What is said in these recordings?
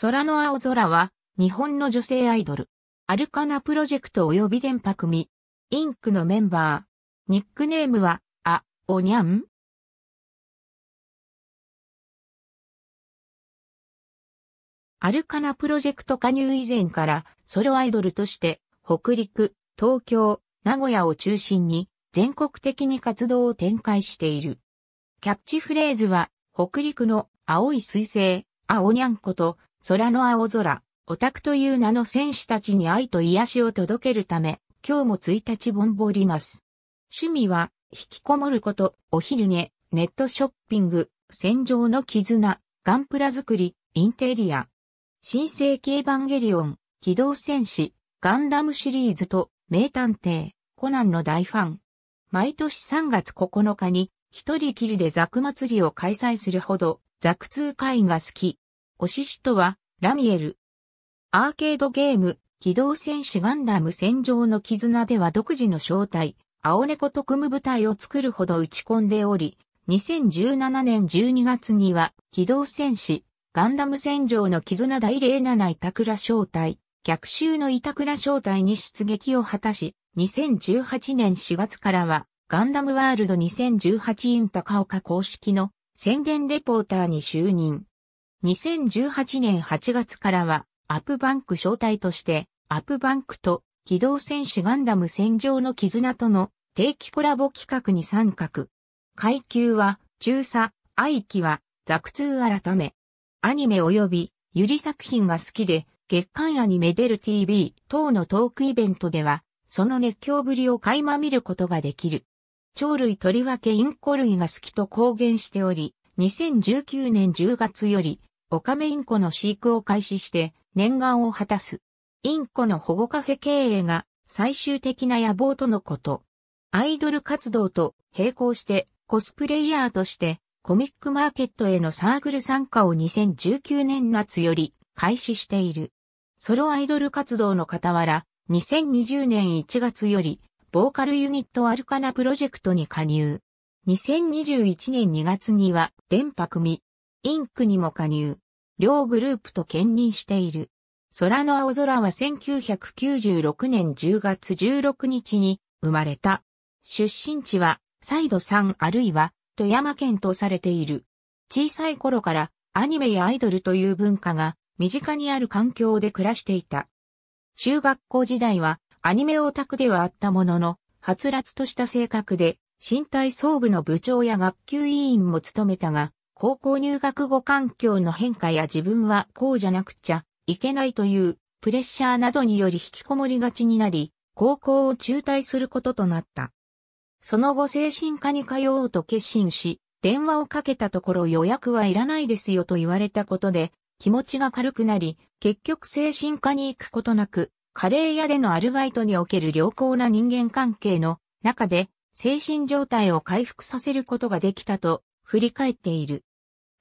空の青空は、日本の女性アイドル。アルカナプロジェクト及び電波組。インクのメンバー。ニックネームは、あ、おにゃんアルカナプロジェクト加入以前からソロアイドルとして北陸、東京、名古屋を中心に全国的に活動を展開している。キャッチフレーズは北陸の青い彗星、青にゃんこと空の青空、オタクという名の選手たちに愛と癒しを届けるため、今日も1日ぼんぼります。趣味は、引きこもること、お昼寝、ネットショッピング、戦場の絆、ガンプラ作り、インテリア。新世紀エヴァンゲリオン、機動戦士、ガンダムシリーズと、名探偵、コナンの大ファン。毎年3月9日に、一人きりでザク祭りを開催するほど、ザク通会が好き。おししとは、ラミエル。アーケードゲーム、機動戦士ガンダム戦場の絆では独自の正体、青猫と組む部隊を作るほど打ち込んでおり、2017年12月には、機動戦士、ガンダム戦場の絆第07板倉正体、逆襲の板倉正体に出撃を果たし、2018年4月からは、ガンダムワールド2018イン高岡公式の宣言レポーターに就任。2018年8月からは、アップバンク招待として、アップバンクと機動戦士ガンダム戦場の絆との定期コラボ企画に参画。階級は、中佐、愛機は、ザクツー改め。アニメ及び、ユリ作品が好きで、月刊アニメデる TV 等のトークイベントでは、その熱狂ぶりを垣間見ることができる。鳥類とりわけインコ類が好きと公言しており、2019年10月より、オカメインコの飼育を開始して念願を果たす。インコの保護カフェ経営が最終的な野望とのこと。アイドル活動と並行してコスプレイヤーとしてコミックマーケットへのサークル参加を2019年夏より開始している。ソロアイドル活動の傍ら、2020年1月より、ボーカルユニットアルカナプロジェクトに加入。2021年2月には、電波組、インクにも加入。両グループと兼任している。空の青空は1996年10月16日に生まれた。出身地は、再度んあるいは、富山県とされている。小さい頃からアニメやアイドルという文化が身近にある環境で暮らしていた。中学校時代はアニメオタクではあったものの、はつらつとした性格で、身体総部の部長や学級委員も務めたが、高校入学後環境の変化や自分はこうじゃなくちゃいけないというプレッシャーなどにより引きこもりがちになり、高校を中退することとなった。その後精神科に通おうと決心し、電話をかけたところ予約はいらないですよと言われたことで、気持ちが軽くなり、結局精神科に行くことなく、カレー屋でのアルバイトにおける良好な人間関係の中で、精神状態を回復させることができたと振り返っている。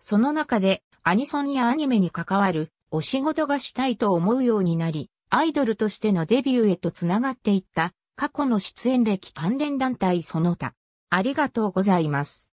その中でアニソンやアニメに関わるお仕事がしたいと思うようになり、アイドルとしてのデビューへと繋がっていった過去の出演歴関連団体その他。ありがとうございます。